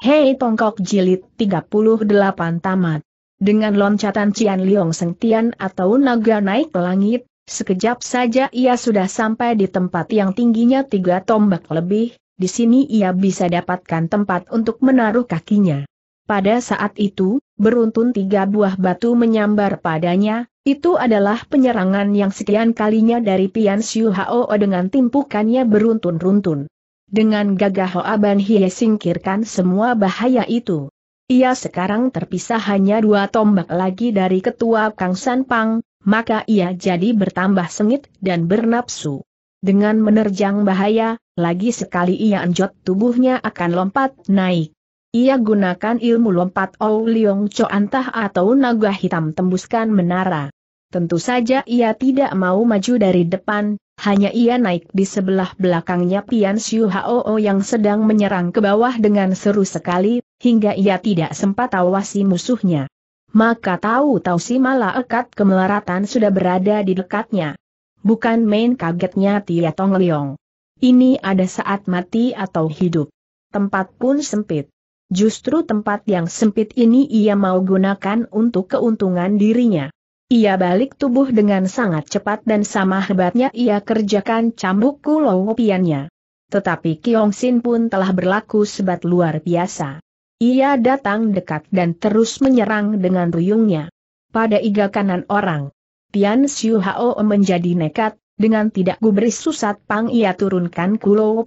Hei Tongkok Jilid 38 Tamat Dengan loncatan Cian Liong Sengtian atau naga naik ke langit, sekejap saja ia sudah sampai di tempat yang tingginya tiga tombak lebih, di sini ia bisa dapatkan tempat untuk menaruh kakinya. Pada saat itu, beruntun tiga buah batu menyambar padanya, itu adalah penyerangan yang sekian kalinya dari Pian Siu Hao dengan timpukannya beruntun-runtun. Dengan gagah Hoaban Hie singkirkan semua bahaya itu. Ia sekarang terpisah hanya dua tombak lagi dari ketua Kang San Pang, maka ia jadi bertambah sengit dan bernapsu. Dengan menerjang bahaya, lagi sekali ia anjot tubuhnya akan lompat naik. Ia gunakan ilmu lompat Ou Liong Cho Antah atau naga hitam tembuskan menara. Tentu saja ia tidak mau maju dari depan, hanya ia naik di sebelah belakangnya Pian Siu Hao yang sedang menyerang ke bawah dengan seru sekali, hingga ia tidak sempat awasi musuhnya. Maka tahu-tahu si ekat kemelaratan sudah berada di dekatnya. Bukan main kagetnya Tia Tong Leong. Ini ada saat mati atau hidup. Tempat pun sempit. Justru tempat yang sempit ini ia mau gunakan untuk keuntungan dirinya. Ia balik tubuh dengan sangat cepat dan sama hebatnya ia kerjakan cambuk kulopiannya. Tetapi Kiong Sin pun telah berlaku sebat luar biasa. Ia datang dekat dan terus menyerang dengan ruyungnya. Pada iga kanan orang, Tian Xiu Hao menjadi nekat, dengan tidak gubris susat pang ia turunkan kulo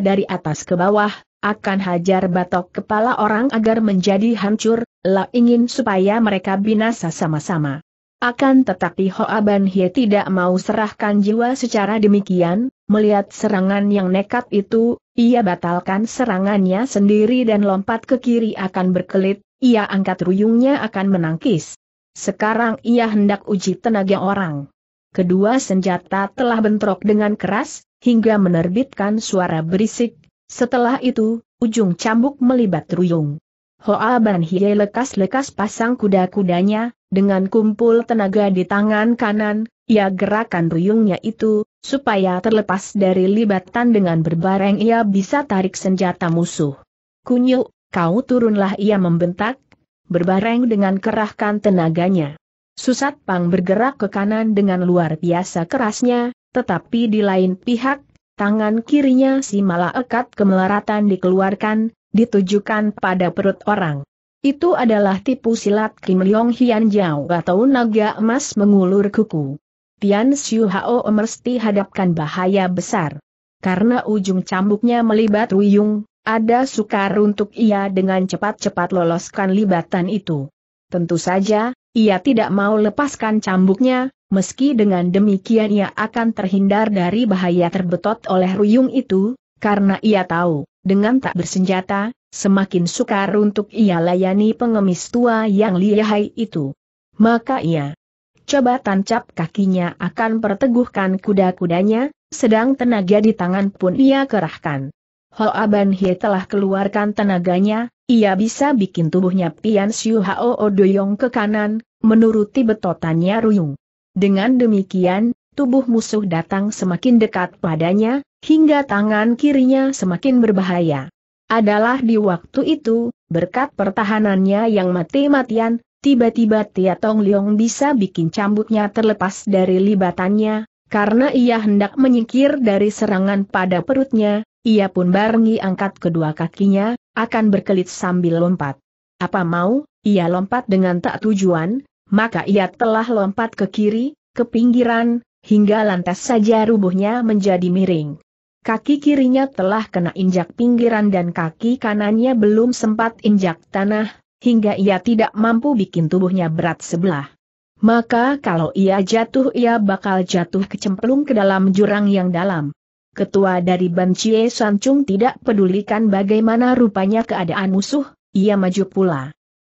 dari atas ke bawah, akan hajar batok kepala orang agar menjadi hancur, lah ingin supaya mereka binasa sama-sama. Akan tetapi Hoa Ban Hie tidak mau serahkan jiwa secara demikian, melihat serangan yang nekat itu, ia batalkan serangannya sendiri dan lompat ke kiri akan berkelit, ia angkat ruyungnya akan menangkis. Sekarang ia hendak uji tenaga orang. Kedua senjata telah bentrok dengan keras, hingga menerbitkan suara berisik, setelah itu, ujung cambuk melibat ruyung. Hoa Ban Hie lekas-lekas pasang kuda-kudanya, dengan kumpul tenaga di tangan kanan, ia gerakan ruyungnya itu, supaya terlepas dari libatan dengan berbareng ia bisa tarik senjata musuh. Kunyu, kau turunlah ia membentak, berbareng dengan kerahkan tenaganya. Susat Pang bergerak ke kanan dengan luar biasa kerasnya, tetapi di lain pihak, tangan kirinya si malaikat kemelaratan dikeluarkan, ditujukan pada perut orang. Itu adalah tipu silat Kim Leong Hian Jiao atau naga emas mengulur kuku. Tian Xiu Hao mesti hadapkan bahaya besar. Karena ujung cambuknya melibat ruyung, ada sukar untuk ia dengan cepat-cepat loloskan libatan itu. Tentu saja, ia tidak mau lepaskan cambuknya, meski dengan demikian ia akan terhindar dari bahaya terbetot oleh Ruyung itu, karena ia tahu, dengan tak bersenjata, semakin sukar untuk ia layani pengemis tua yang lihai itu. Maka ia coba tancap kakinya akan perteguhkan kuda-kudanya, sedang tenaga di tangan pun ia kerahkan. Hoa Ban Hie telah keluarkan tenaganya, ia bisa bikin tubuhnya Pian Siu Hao Odoyong ke kanan, menuruti betotannya Ruyung. Dengan demikian, tubuh musuh datang semakin dekat padanya, hingga tangan kirinya semakin berbahaya. Adalah di waktu itu, berkat pertahanannya yang mati-matian, tiba-tiba Tia Tong Leong bisa bikin cambuknya terlepas dari libatannya, karena ia hendak menyingkir dari serangan pada perutnya, ia pun barengi angkat kedua kakinya, akan berkelit sambil lompat. Apa mau, ia lompat dengan tak tujuan, maka ia telah lompat ke kiri, ke pinggiran, hingga lantas saja rubuhnya menjadi miring. Kaki kirinya telah kena injak pinggiran dan kaki kanannya belum sempat injak tanah, hingga ia tidak mampu bikin tubuhnya berat sebelah. Maka kalau ia jatuh ia bakal jatuh kecemplung ke dalam jurang yang dalam. Ketua dari Bancie Sancung tidak pedulikan bagaimana rupanya keadaan musuh, ia maju pula.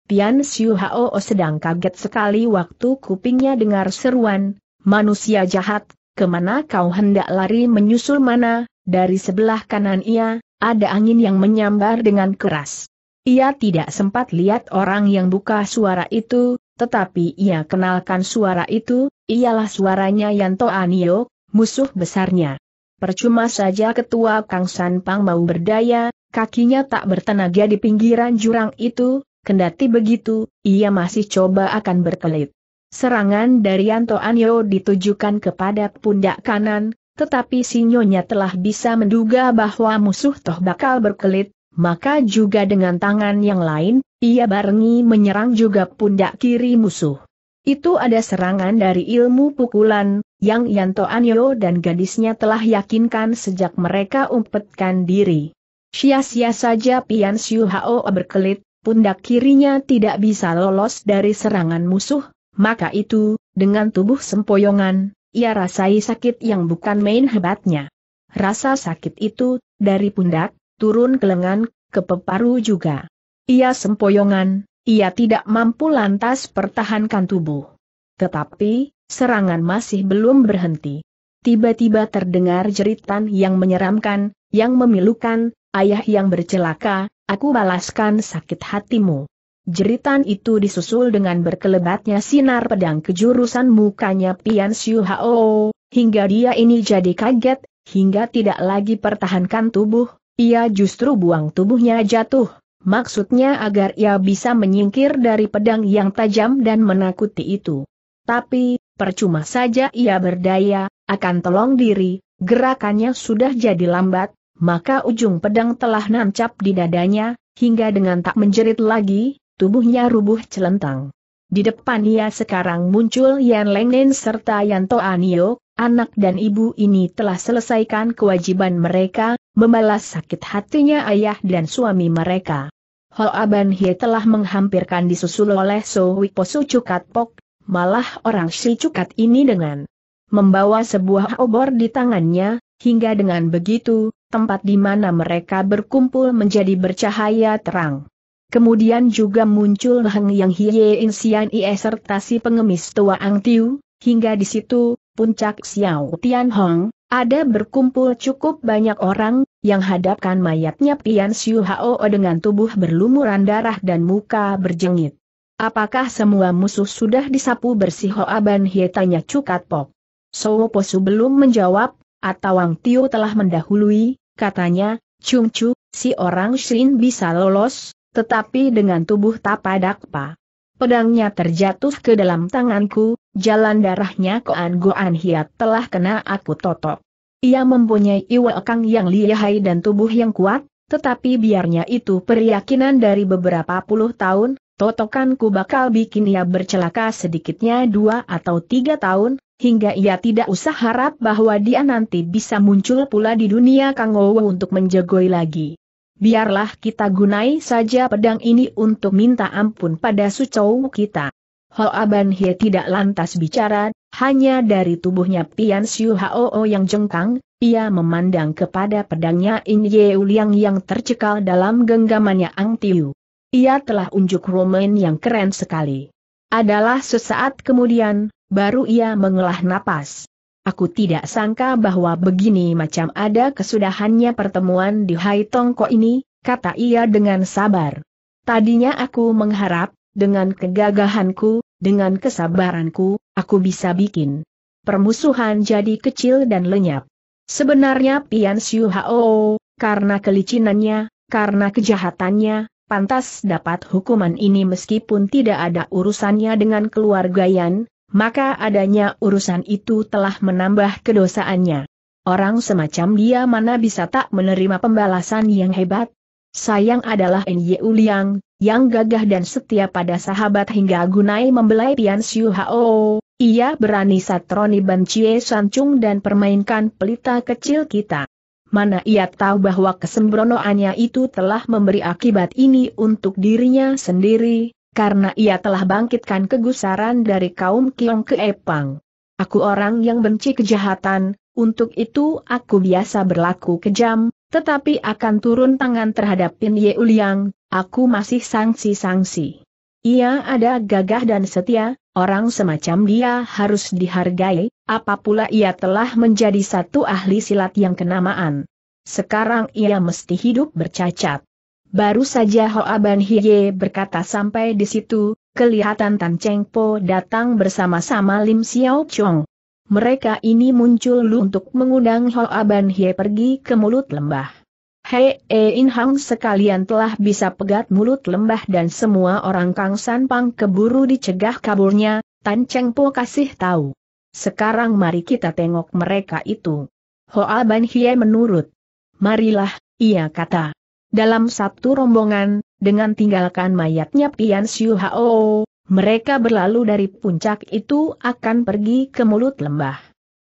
Tian Xiu Hao sedang kaget sekali waktu kupingnya dengar seruan, Manusia jahat, kemana kau hendak lari menyusul mana, dari sebelah kanan ia, ada angin yang menyambar dengan keras. Ia tidak sempat lihat orang yang buka suara itu, tetapi ia kenalkan suara itu, ialah suaranya Yanto Anio, musuh besarnya. Percuma saja ketua Kang San Pang mau berdaya, kakinya tak bertenaga di pinggiran jurang itu, kendati begitu, ia masih coba akan berkelit. Serangan dari Anto Anyo ditujukan kepada pundak kanan, tetapi sinyonya telah bisa menduga bahwa musuh toh bakal berkelit, maka juga dengan tangan yang lain, ia barengi menyerang juga pundak kiri musuh. Itu ada serangan dari ilmu pukulan, yang Yanto Anyo dan gadisnya telah yakinkan sejak mereka umpetkan diri. Sia-sia saja Pian Siu Hao berkelit, pundak kirinya tidak bisa lolos dari serangan musuh, maka itu, dengan tubuh sempoyongan, ia rasai sakit yang bukan main hebatnya. Rasa sakit itu, dari pundak, turun ke lengan, ke peparu juga. Ia sempoyongan, ia tidak mampu lantas pertahankan tubuh. Tetapi, serangan masih belum berhenti. Tiba-tiba terdengar jeritan yang menyeramkan, yang memilukan, ayah yang bercelaka, aku balaskan sakit hatimu. Jeritan itu disusul dengan berkelebatnya sinar pedang kejurusan mukanya Pian Siu Hao, hingga dia ini jadi kaget, hingga tidak lagi pertahankan tubuh, ia justru buang tubuhnya jatuh, maksudnya agar ia bisa menyingkir dari pedang yang tajam dan menakuti itu. Tapi, percuma saja ia berdaya, akan tolong diri, gerakannya sudah jadi lambat, maka ujung pedang telah nancap di dadanya, hingga dengan tak menjerit lagi, tubuhnya rubuh celentang. Di depan ia sekarang muncul Yan Lengnen serta Yan Toanio, anak dan ibu ini telah selesaikan kewajiban mereka, membalas sakit hatinya ayah dan suami mereka. Hal Ban Hie telah menghampirkan disusul oleh So Wiposu Cukat Pok, malah orang si Cukat ini dengan membawa sebuah obor di tangannya, hingga dengan begitu, tempat di mana mereka berkumpul menjadi bercahaya terang. Kemudian juga muncul Heng Yang Hie In Sian Ie serta si pengemis tua Ang Tiu, hingga di situ, puncak Xiao Tian Hong, ada berkumpul cukup banyak orang, yang hadapkan mayatnya Pian Siu Hao dengan tubuh berlumuran darah dan muka berjengit. Apakah semua musuh sudah disapu bersih Hoa Ban Hie tanya Cukat Pok. Sowo Posu belum menjawab, atau Ang Tiu telah mendahului, katanya, Cung Chu, si orang Shin bisa lolos, tetapi dengan tubuh Tapadakpa. Pedangnya terjatuh ke dalam tanganku, jalan darahnya Koan Goan Hiat telah kena aku totok. Ia mempunyai iwa kang yang lihai dan tubuh yang kuat, tetapi biarnya itu peryakinan dari beberapa puluh tahun, totokanku bakal bikin ia bercelaka sedikitnya dua atau tiga tahun, hingga ia tidak usah harap bahwa dia nanti bisa muncul pula di dunia kangowo untuk menjagoi lagi. Biarlah kita gunai saja pedang ini untuk minta ampun pada sucau kita. Hoa Ban tidak lantas bicara, hanya dari tubuhnya Pian Siu Hao yang jengkang, ia memandang kepada pedangnya In Ye Uliang yang tercekal dalam genggamannya Ang Tiu. Ia telah unjuk Roman yang keren sekali. Adalah sesaat kemudian, baru ia mengelah napas. Aku tidak sangka bahwa begini macam ada kesudahannya pertemuan di Hai Tongko ini, kata ia dengan sabar. Tadinya aku mengharap, dengan kegagahanku, dengan kesabaranku, aku bisa bikin permusuhan jadi kecil dan lenyap. Sebenarnya Pian Siu Hao, karena kelicinannya, karena kejahatannya, pantas dapat hukuman ini meskipun tidak ada urusannya dengan keluarga Yan, maka adanya urusan itu telah menambah kedosaannya. Orang semacam dia mana bisa tak menerima pembalasan yang hebat? Sayang adalah Nye Uliang, yang gagah dan setia pada sahabat hingga gunai membelai Pian Siu Hao. Ia berani satroni Ban Chie Sancung dan permainkan pelita kecil kita. Mana ia tahu bahwa kesembronoannya itu telah memberi akibat ini untuk dirinya sendiri, karena ia telah bangkitkan kegusaran dari kaum Kiong Keepang. Aku orang yang benci kejahatan, untuk itu aku biasa berlaku kejam, tetapi akan turun tangan terhadap Pin Ye Uliang, aku masih sanksi-sanksi. Ia ada gagah dan setia, orang semacam dia harus dihargai, apapula ia telah menjadi satu ahli silat yang kenamaan. Sekarang ia mesti hidup bercacat. Baru saja Hoa Ban Hiye berkata sampai di situ, kelihatan Tan Cheng Po datang bersama-sama Lim Xiao Chong. Mereka ini muncul lu untuk mengundang Hoa Ban Hye pergi ke mulut lembah. Hei e In Hang sekalian telah bisa pegat mulut lembah dan semua orang Kang San Pang keburu dicegah kaburnya, Tan Cheng Po kasih tahu. Sekarang mari kita tengok mereka itu. Hoa Ban Hye menurut. Marilah, ia kata. Dalam satu rombongan, dengan tinggalkan mayatnya Pian Siu Hao, mereka berlalu dari puncak itu akan pergi ke mulut lembah.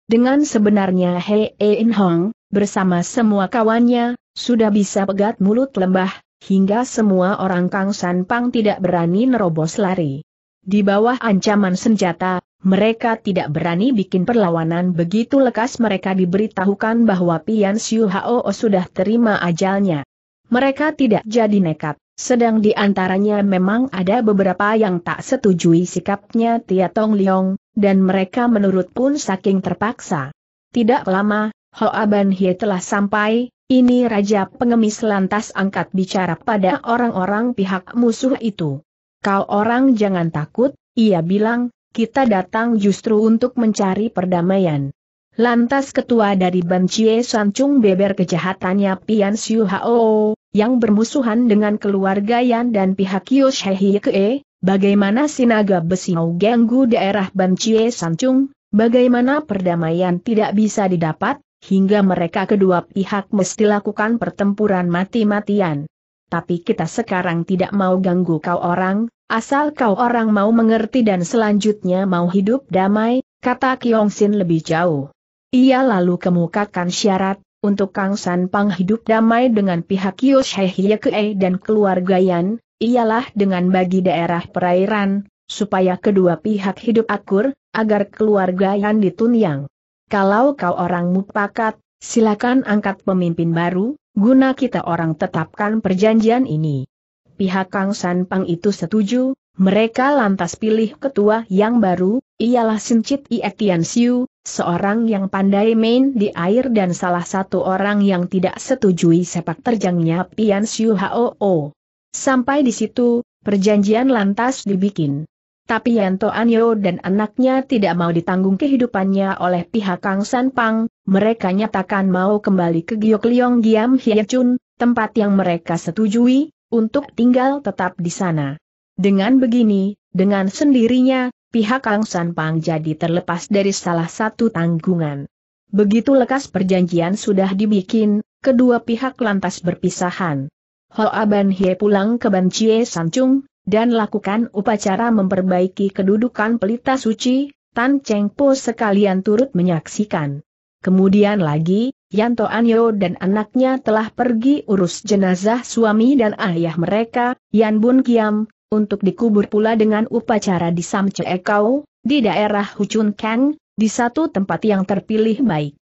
Dengan sebenarnya He In Hong, bersama semua kawannya, sudah bisa pegat mulut lembah, hingga semua orang Kang San Pang tidak berani nerobos lari. Di bawah ancaman senjata, mereka tidak berani bikin perlawanan begitu lekas mereka diberitahukan bahwa Pian Siu Hao sudah terima ajalnya. Mereka tidak jadi nekat, sedang di antaranya memang ada beberapa yang tak setujui sikapnya Tia Tong Liong, dan mereka menurut pun saking terpaksa. Tidak lama, Hoa Ban Hie telah sampai, ini Raja Pengemis lantas angkat bicara pada orang-orang pihak musuh itu. Kau orang jangan takut, ia bilang, kita datang justru untuk mencari perdamaian. Lantas ketua dari Ban Chie Sancung beber kejahatannya Pian Siu Hao, yang bermusuhan dengan keluarga Yan dan pihak Yoshihikee, bagaimana sinaga mau ganggu daerah Bancie Sancung, bagaimana perdamaian tidak bisa didapat, hingga mereka kedua pihak mesti lakukan pertempuran mati-matian. Tapi kita sekarang tidak mau ganggu kau orang, asal kau orang mau mengerti dan selanjutnya mau hidup damai, kata Kiong Sin lebih jauh. Ia lalu kemukakan syarat, untuk Kang San Pang hidup damai dengan pihak kios Yoshai Kei dan keluarga Yan, ialah dengan bagi daerah perairan, supaya kedua pihak hidup akur, agar keluarga Yan ditunjang. Kalau kau orang mupakat, silakan angkat pemimpin baru, guna kita orang tetapkan perjanjian ini. Pihak Kang San Pang itu setuju, mereka lantas pilih ketua yang baru, ialah Sincit Tian Siu, seorang yang pandai main di air dan salah satu orang yang tidak setujui sepak terjangnya Pian Siu Hao. Sampai di situ, perjanjian lantas dibikin. Tapi Yanto Anyo dan anaknya tidak mau ditanggung kehidupannya oleh pihak Kang San Pang, mereka nyatakan mau kembali ke Giok Liong Giam Hye Chun, tempat yang mereka setujui, untuk tinggal tetap di sana. Dengan begini, dengan sendirinya, pihak Kang Sanpang jadi terlepas dari salah satu tanggungan. Begitu lekas perjanjian sudah dibikin, kedua pihak lantas berpisahan. Ho Aban Hie pulang ke Ban Chie Sancung, dan lakukan upacara memperbaiki kedudukan pelita suci, Tan Cheng Po sekalian turut menyaksikan. Kemudian lagi, Yanto Anyo dan anaknya telah pergi urus jenazah suami dan ayah mereka, Yan Bun Kiam, untuk dikubur pula dengan upacara di Samche Ekau, di daerah Hucun Kang, di satu tempat yang terpilih baik.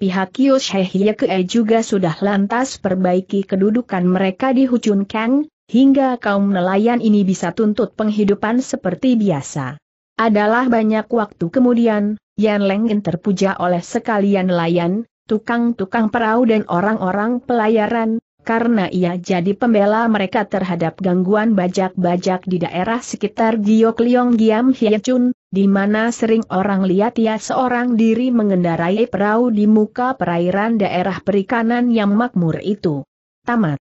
Pihak Kyoshehiekee juga sudah lantas perbaiki kedudukan mereka di Hucun Kang, hingga kaum nelayan ini bisa tuntut penghidupan seperti biasa. Adalah banyak waktu kemudian, Yan terpuja oleh sekalian nelayan, tukang-tukang perahu dan orang-orang pelayaran, karena ia jadi pembela mereka terhadap gangguan bajak-bajak di daerah sekitar Leong Giam Hiechun, di mana sering orang lihat ia seorang diri mengendarai perahu di muka perairan daerah perikanan yang makmur itu. Tamat.